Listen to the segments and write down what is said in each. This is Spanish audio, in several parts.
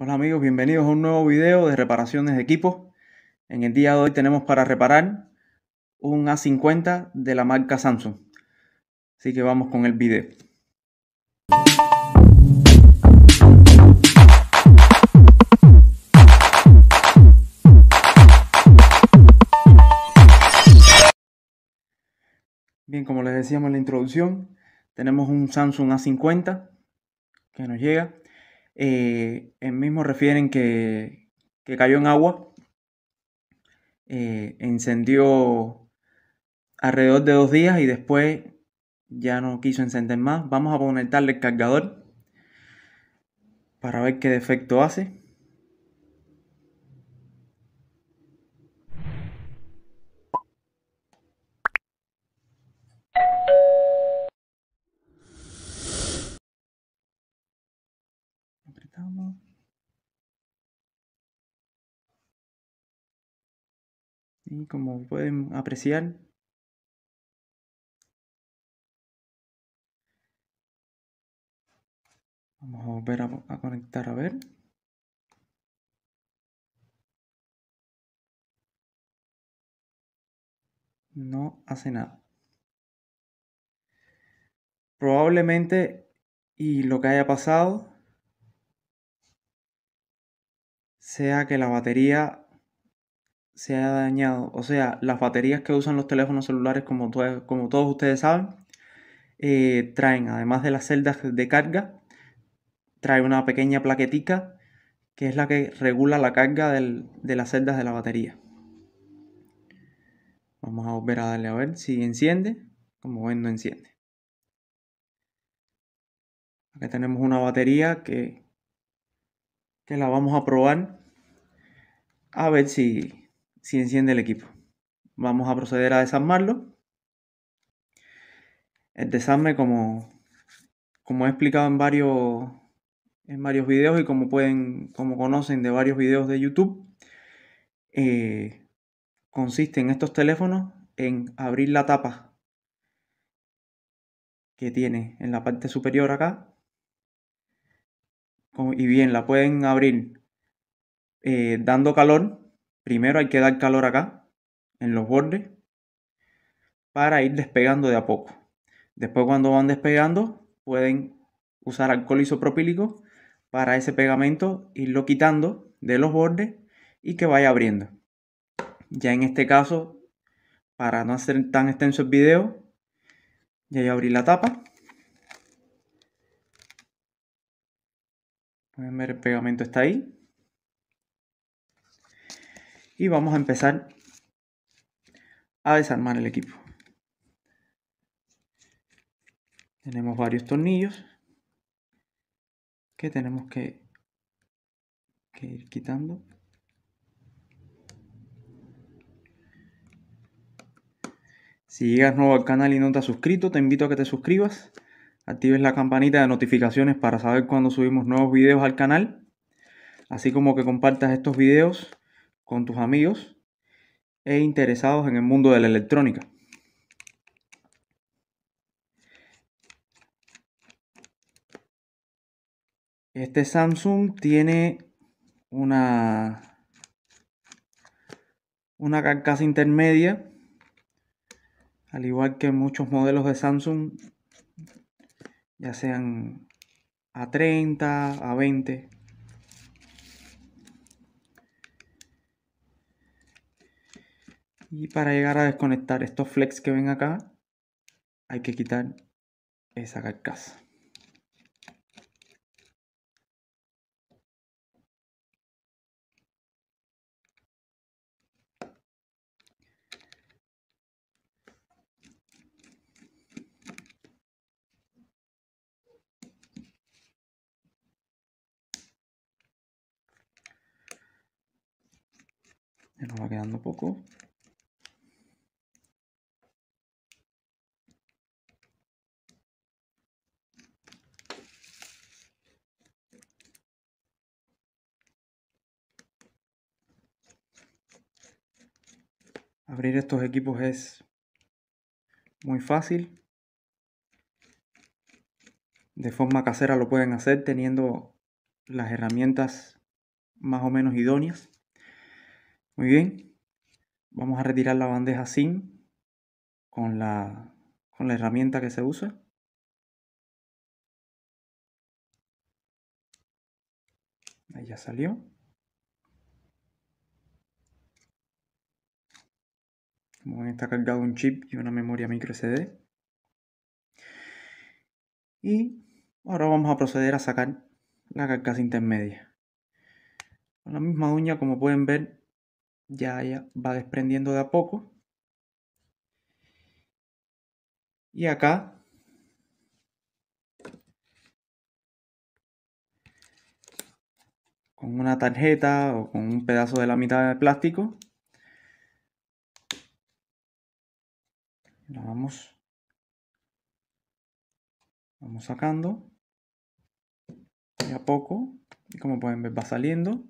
Hola amigos, bienvenidos a un nuevo video de reparaciones de equipos. En el día de hoy tenemos para reparar un A50 de la marca Samsung. Así que vamos con el video. Bien, como les decíamos en la introducción, tenemos un Samsung A50 que nos llega el eh, mismo refieren que, cayó en agua, eh, encendió alrededor de dos días y después ya no quiso encender más. Vamos a conectarle el cargador para ver qué defecto hace. Y como pueden apreciar, vamos a volver a conectar a ver. No hace nada. Probablemente, y lo que haya pasado, sea que la batería se haya dañado. O sea, las baterías que usan los teléfonos celulares, como, todos ustedes saben, eh, traen, además de las celdas de carga, trae una pequeña plaquetica que es la que regula la carga de las celdas de la batería. Vamos a volver a darle a ver si enciende. Como ven, no enciende. Aquí tenemos una batería que que la vamos a probar a ver si, enciende el equipo. Vamos a proceder a desarmarlo. El desarme, como, he explicado en varios, en varios videos y como pueden, como conocen de varios videos de YouTube, eh, consiste en estos teléfonos en abrir la tapa que tiene en la parte superior acá y bien la pueden abrir eh, dando calor. Primero hay que dar calor acá, en los bordes, para ir despegando de a poco. Después cuando van despegando, pueden usar alcohol isopropílico para ese pegamento, irlo quitando de los bordes y que vaya abriendo. Ya en este caso, para no hacer tan extenso el video, ya abrí la tapa. el pegamento está ahí. Y vamos a empezar a desarmar el equipo. Tenemos varios tornillos que tenemos que, que ir quitando. Si llegas nuevo al canal y no te has suscrito, te invito a que te suscribas actives la campanita de notificaciones para saber cuando subimos nuevos videos al canal, así como que compartas estos videos con tus amigos e interesados en el mundo de la electrónica. Este Samsung tiene una, una carcasa intermedia, al igual que muchos modelos de Samsung ya sean a 30, a 20. Y para llegar a desconectar estos flex que ven acá, hay que quitar esa carcasa. nos va quedando poco. Abrir estos equipos es muy fácil. De forma casera lo pueden hacer teniendo las herramientas más o menos idóneas. Muy bien. Vamos a retirar la bandeja SIM con la, con la herramienta que se usa. Ahí ya salió. Como ven, está cargado un chip y una memoria micro SD. Y ahora vamos a proceder a sacar la carcasa intermedia. Con la misma uña, como pueden ver, ya, ya va desprendiendo de a poco. Y acá con una tarjeta o con un pedazo de la mitad de plástico. la vamos, vamos sacando de a poco y como pueden ver va saliendo.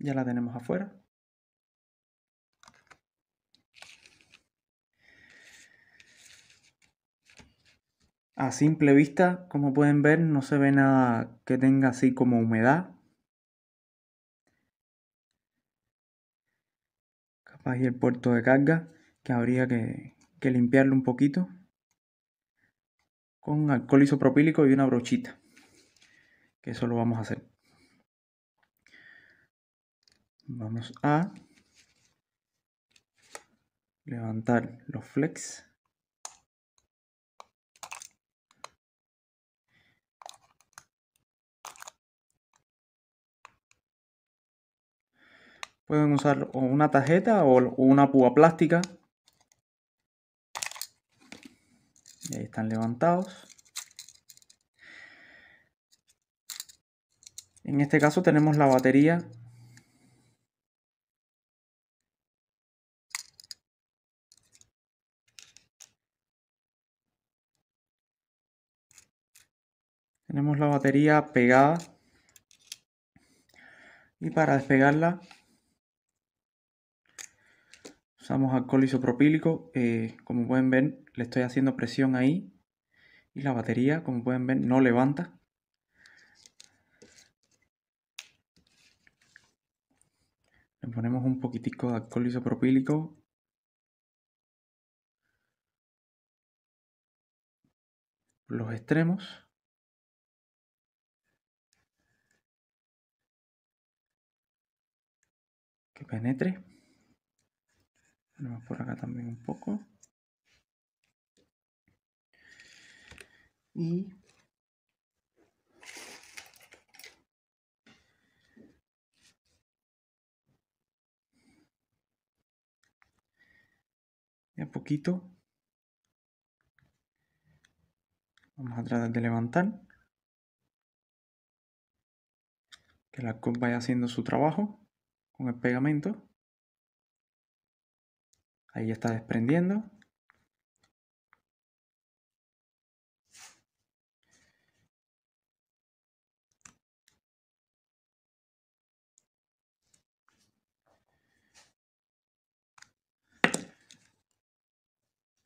Ya la tenemos afuera. A simple vista, como pueden ver, no se ve nada que tenga así como humedad. Capaz y el puerto de carga, que habría que, que limpiarlo un poquito. Con alcohol isopropílico y una brochita. Que eso lo vamos a hacer. Vamos a levantar los flex. Pueden usar una tarjeta o una púa plástica. Y ahí están levantados. En este caso tenemos la batería Tenemos la batería pegada. Y para despegarla usamos alcohol isopropílico. Eh, como pueden ver, le estoy haciendo presión ahí. Y la batería, como pueden ver, no levanta. Le ponemos un poquitico de alcohol isopropílico. Los extremos. penetre. Vamos por acá también un poco. Y a poquito vamos a tratar de levantar que la COP vaya haciendo su trabajo un el pegamento. Ahí ya está desprendiendo.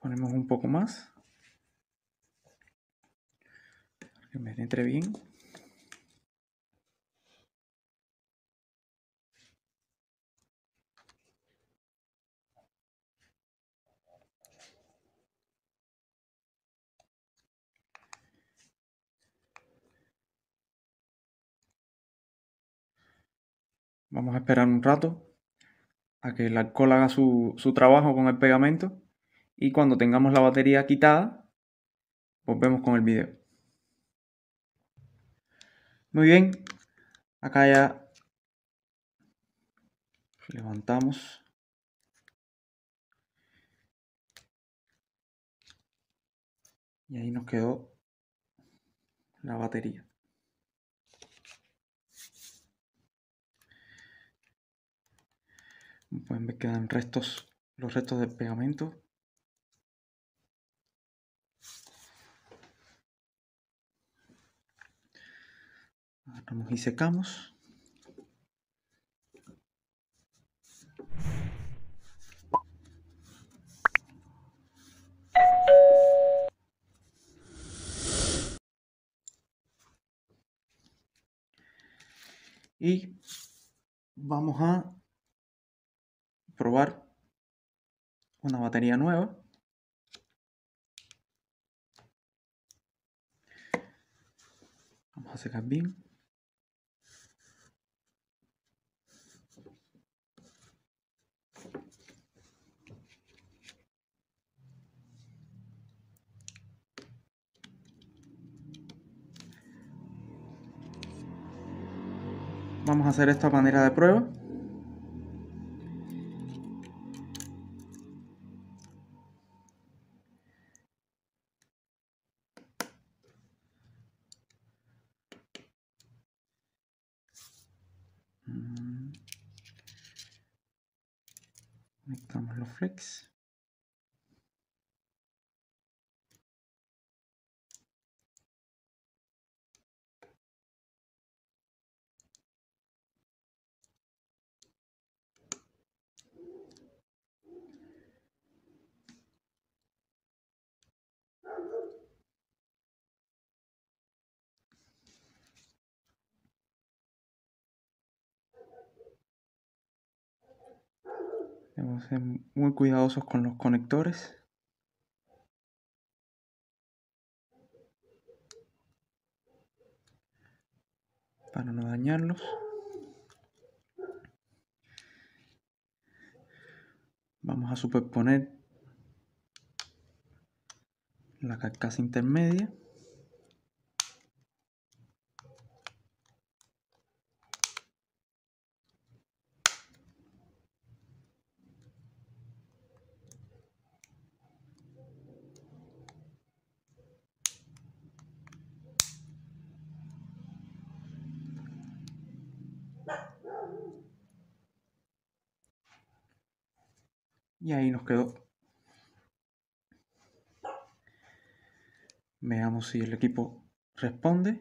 Ponemos un poco más. que me entre bien. Vamos a esperar un rato a que la alcohol haga su, su trabajo con el pegamento y cuando tengamos la batería quitada, volvemos con el video. Muy bien, acá ya levantamos. Y ahí nos quedó la batería. pueden ver quedan restos, los restos de pegamento. Agarramos y secamos. Y vamos a probar una batería nueva. Vamos a bien. Vamos a hacer esta manera de prueba. Thanks. a ser muy cuidadosos con los conectores. Para no dañarlos. Vamos a superponer la carcasa intermedia. Y ahí nos quedó. Veamos si el equipo responde.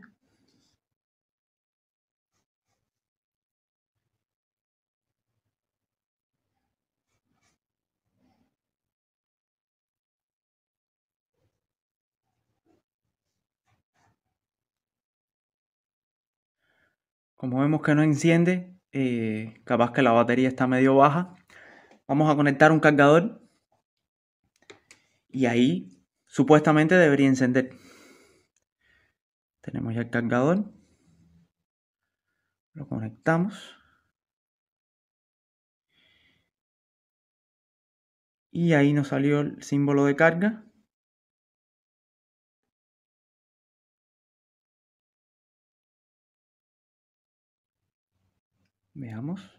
Como vemos que no enciende, eh, capaz que la batería está medio baja. Vamos a conectar un cargador y ahí supuestamente debería encender. Tenemos ya el cargador. Lo conectamos. Y ahí nos salió el símbolo de carga. Veamos.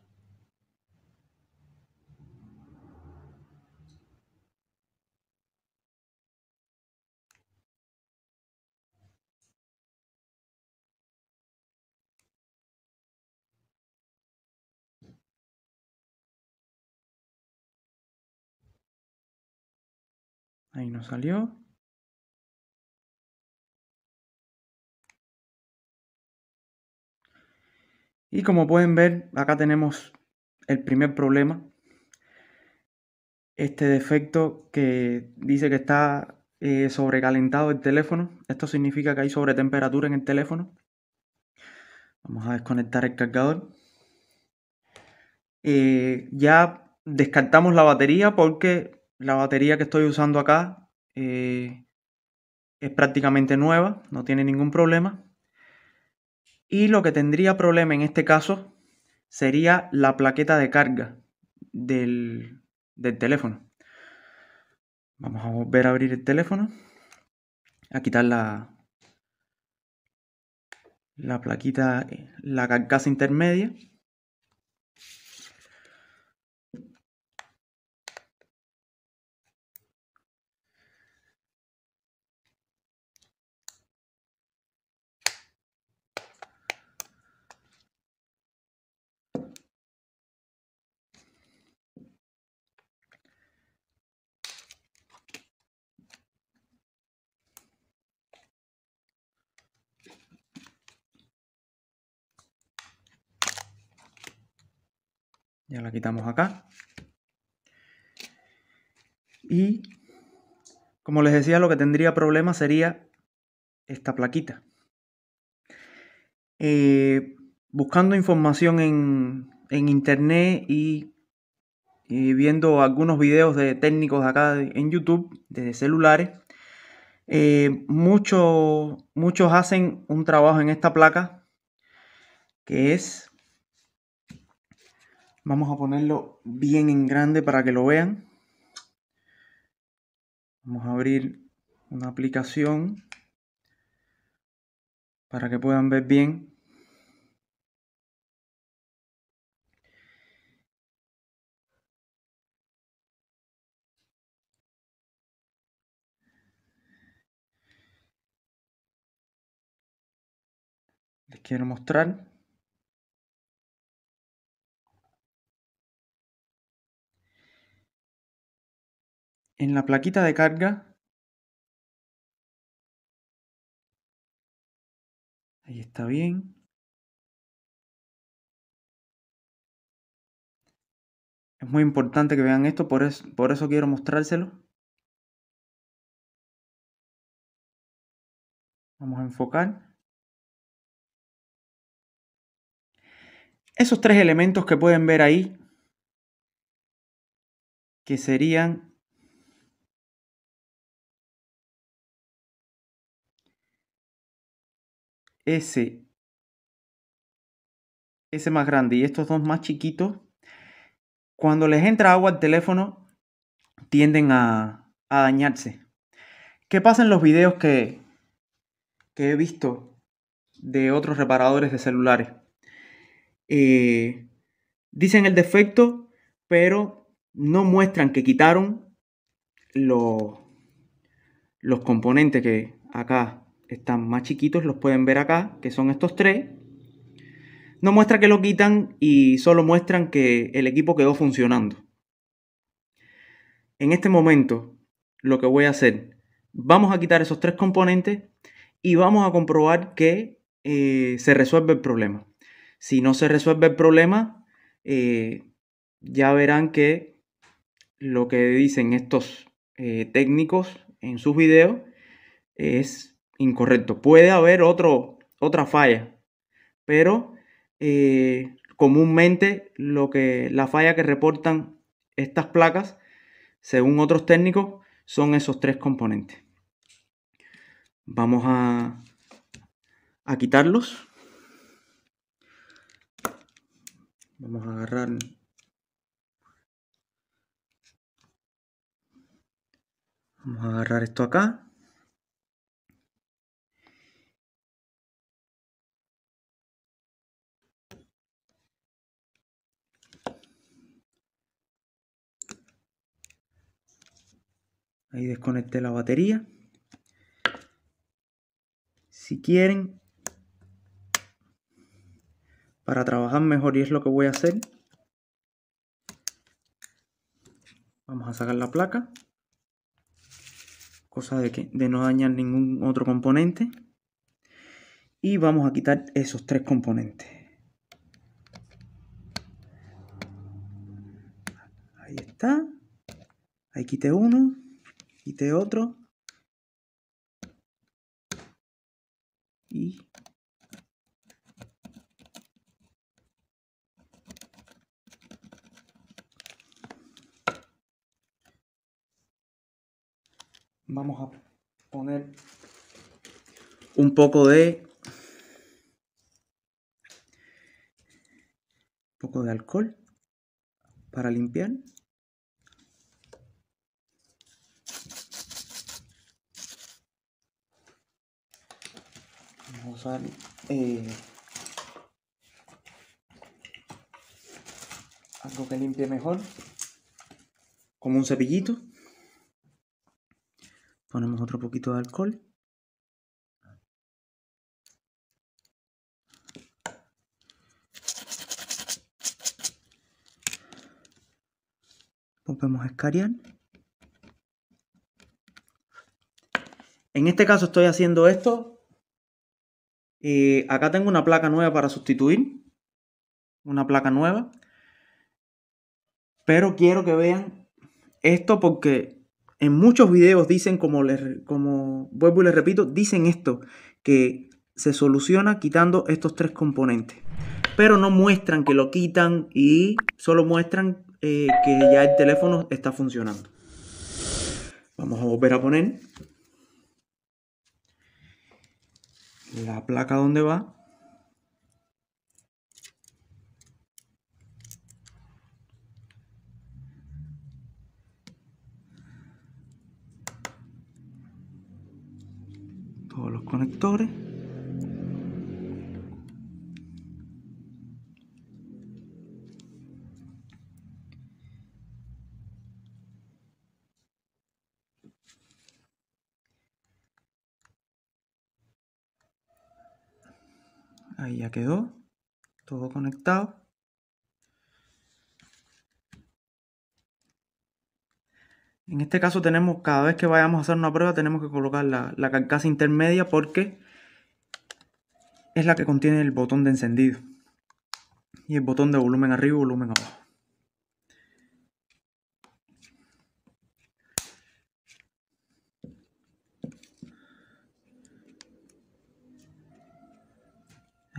Ahí nos salió. Y como pueden ver, acá tenemos el primer problema. Este defecto que dice que está eh, sobrecalentado el teléfono. Esto significa que hay sobretemperatura en el teléfono. Vamos a desconectar el cargador. Eh, ya descartamos la batería porque la batería que estoy usando acá eh, es prácticamente nueva, no tiene ningún problema. Y lo que tendría problema en este caso sería la plaqueta de carga del, teléfono. Vamos a volver a abrir el teléfono, a quitar la, la plaquita, la carcasa intermedia. Ya la quitamos acá. Y como les decía, lo que tendría problema sería esta plaquita. Eh, buscando información en, internet y viendo algunos videos de técnicos acá en YouTube, de celulares, eh, muchos, muchos hacen un trabajo en esta placa que es Vamos a ponerlo bien en grande para que lo vean. Vamos a abrir una aplicación para que puedan ver bien. Les quiero mostrar en la plaquita de carga. Ahí está bien. Es muy importante que vean esto, por eso, quiero mostrárselo. Vamos a enfocar. Esos tres elementos que pueden ver ahí, que serían ese, más grande y estos dos más chiquitos, cuando les entra agua al teléfono, tienden a, dañarse. ¿Qué pasa en los videos que, que he visto de otros reparadores de celulares? Eh, dicen el defecto, pero no muestran que quitaron los, los componentes que acá están más chiquitos, los pueden ver acá, que son estos tres. No muestra que lo quitan y solo muestran que el equipo quedó funcionando. En este momento, lo que voy a hacer, vamos a quitar esos tres componentes y vamos a comprobar que eh, se resuelve el problema. Si no se resuelve el problema, eh, ya verán que lo que dicen estos eh, técnicos en sus videos es incorrecto. Puede haber otro, otra falla, pero eh, comúnmente lo que, la falla que reportan estas placas, según otros técnicos, son esos tres componentes. Vamos a, a quitarlos. Vamos a agarrar Vamos a agarrar esto acá. Ahí desconecté la batería. Si quieren, para trabajar mejor, y es lo que voy a hacer, vamos a sacar la placa. Cosa de, que, de no dañar ningún otro componente. Y vamos a quitar esos tres componentes. Ahí está. Ahí quité uno quité otro y vamos a poner un poco de un poco de alcohol para limpiar Vamos a usar eh, algo que limpie mejor, como un cepillito. Ponemos otro poquito de alcohol. Pumpemos escarial. En este caso estoy haciendo esto eh, acá tengo una placa nueva para sustituir. Una placa nueva. Pero quiero que vean esto porque en muchos videos dicen, como, les, como vuelvo y les repito, dicen esto, que se soluciona quitando estos tres componentes. Pero no muestran que lo quitan y solo muestran eh, que ya el teléfono está funcionando. Vamos a volver a poner. la placa donde va. Todos los conectores. Ahí ya quedó. Todo conectado. En este caso tenemos, cada vez que vayamos a hacer una prueba, tenemos que colocar la, la carcasa intermedia porque es la que contiene el botón de encendido y el botón de volumen arriba y volumen abajo.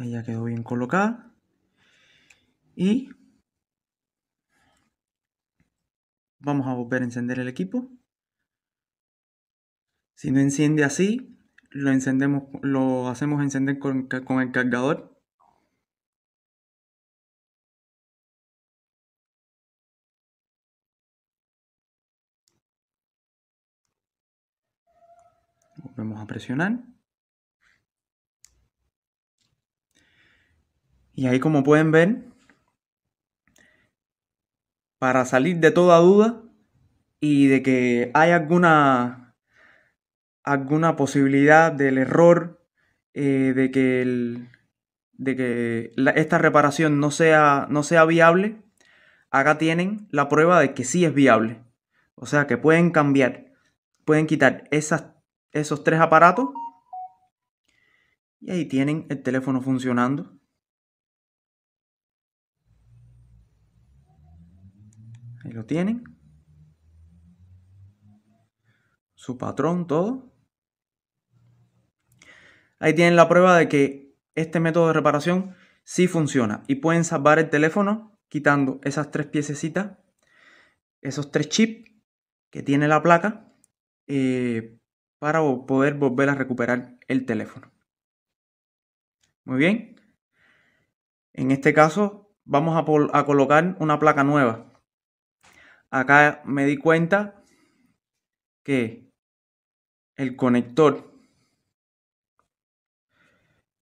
ya quedó bien colocada. Y vamos a volver a encender el equipo. Si no enciende así, lo encendemos, lo hacemos encender con, con el cargador. Volvemos a presionar. Y ahí como pueden ver, para salir de toda duda y de que hay alguna, alguna posibilidad del error, eh, de que, de que esta reparación no sea, no sea viable, acá tienen la prueba de que sí es viable. O sea que pueden cambiar, pueden quitar esos tres aparatos y ahí tienen el teléfono funcionando. Ahí lo tienen. Su patrón, todo. Ahí tienen la prueba de que este método de reparación sí funciona. Y pueden salvar el teléfono quitando esas tres piececitas, esos tres chips que tiene la placa, eh, para poder volver a recuperar el teléfono. Muy bien. En este caso, vamos a colocar una placa nueva acá me di cuenta que el conector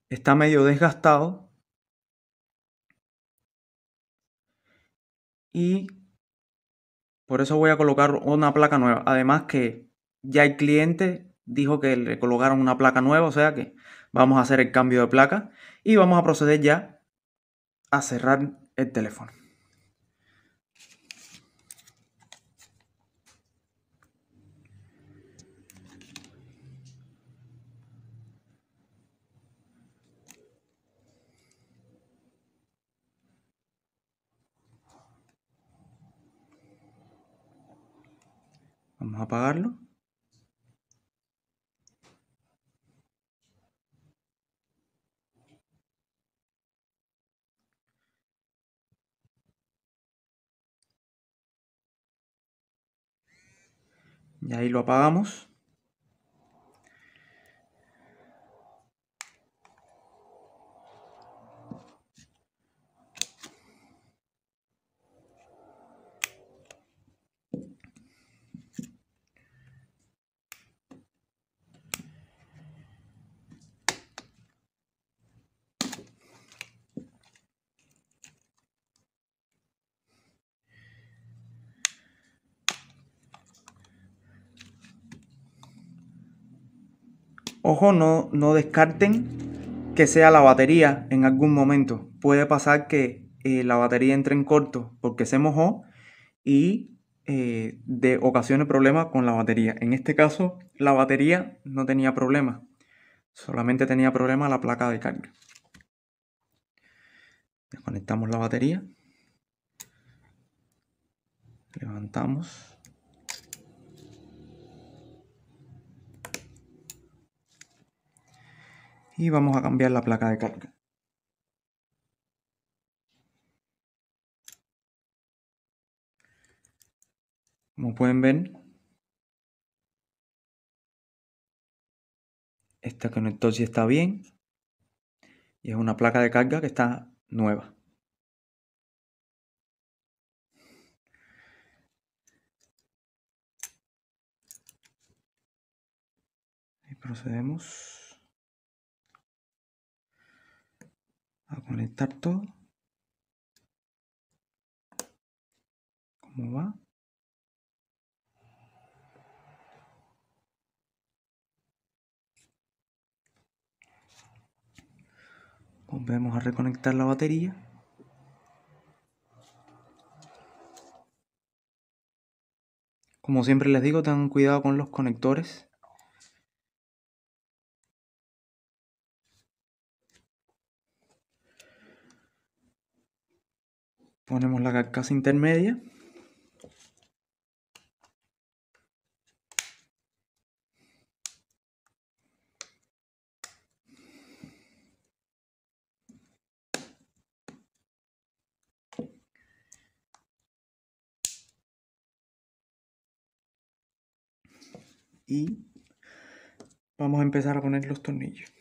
está medio desgastado y por eso voy a colocar una placa nueva. Además que ya el cliente dijo que le colocaron una placa nueva, o sea que vamos a hacer el cambio de placa y vamos a proceder ya a cerrar el teléfono. Vamos a apagarlo. Y ahí lo apagamos. Ojo, no, no descarten que sea la batería en algún momento. Puede pasar que eh, la batería entre en corto porque se mojó y eh, de ocasione problemas con la batería. En este caso, la batería no tenía problema. solamente tenía problema la placa de carga. Desconectamos la batería. Levantamos. y vamos a cambiar la placa de carga. Como pueden ver, este conector entonces está bien y es una placa de carga que está nueva. Y procedemos. a conectar todo. ¿Cómo va? Volvemos a reconectar la batería. Como siempre les digo, tengan cuidado con los conectores. Ponemos la carcasa intermedia. y vamos a empezar a poner los tornillos.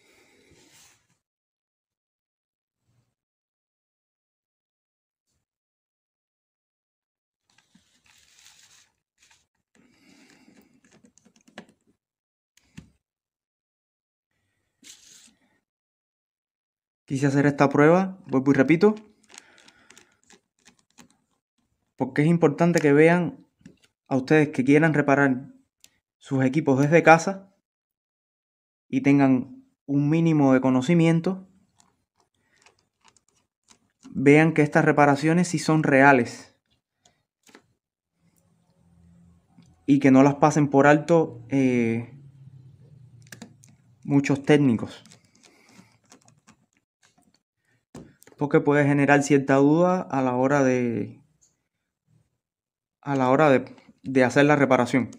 quise hacer esta prueba, vuelvo y repito, porque es importante que vean a ustedes que quieran reparar sus equipos desde casa y tengan un mínimo de conocimiento, vean que estas reparaciones sí son reales y que no las pasen por alto eh, muchos técnicos. porque puede generar cierta duda a la hora de, a la hora de, de hacer la reparación.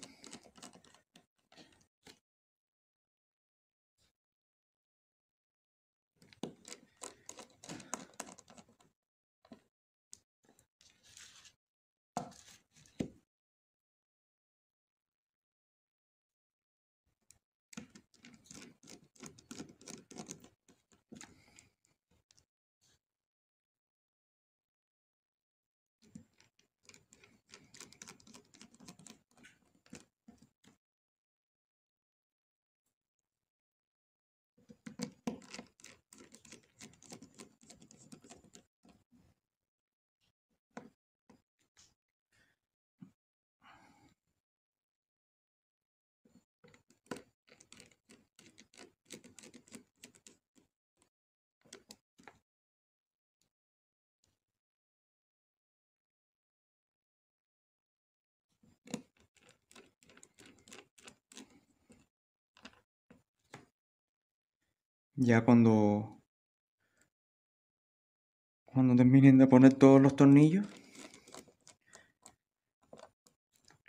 Ya cuando terminen de poner todos los tornillos,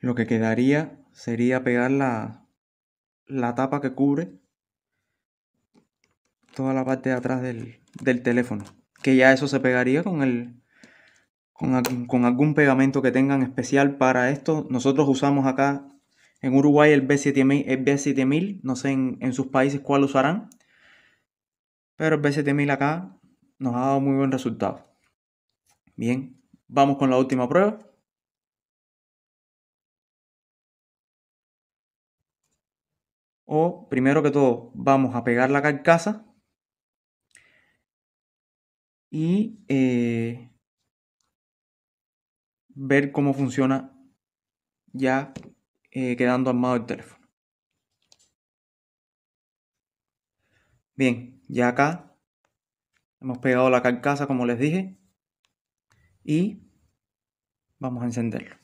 lo que quedaría sería pegar la, la tapa que cubre toda la parte de atrás del, del teléfono. Que ya eso se pegaría con el. Con, algún pegamento que tengan especial para esto. Nosotros usamos acá en Uruguay el B7000, no sé en, en sus países cuál usarán pero el BCT1000 acá nos ha dado muy buen resultado. Bien, vamos con la última prueba. O primero que todo, vamos a pegar la carcasa. Y eh, ver cómo funciona ya eh, quedando armado el teléfono. Bien, ya acá hemos pegado la carcasa como les dije y vamos a encenderlo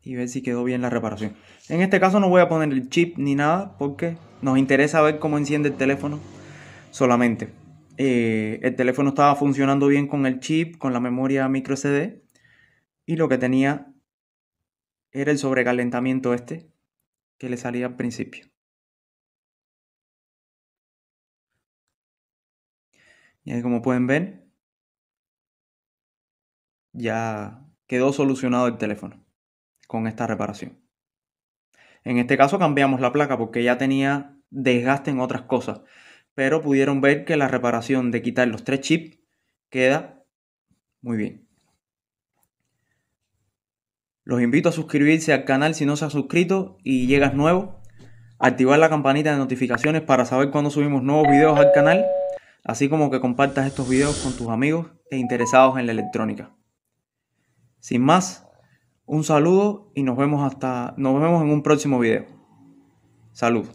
y ver si quedó bien la reparación. En este caso no voy a poner el chip ni nada porque nos interesa ver cómo enciende el teléfono solamente. Eh, el teléfono estaba funcionando bien con el chip, con la memoria micro SD y lo que tenía era el sobrecalentamiento este que le salía al principio. Y ahí como pueden ver, ya quedó solucionado el teléfono con esta reparación. En este caso cambiamos la placa porque ya tenía desgaste en otras cosas, pero pudieron ver que la reparación de quitar los tres chips queda muy bien. Los invito a suscribirse al canal si no se ha suscrito y llegas nuevo. Activar la campanita de notificaciones para saber cuando subimos nuevos videos al canal así como que compartas estos videos con tus amigos e interesados en la electrónica. Sin más, un saludo y nos vemos hasta nos vemos en un próximo video. Salud.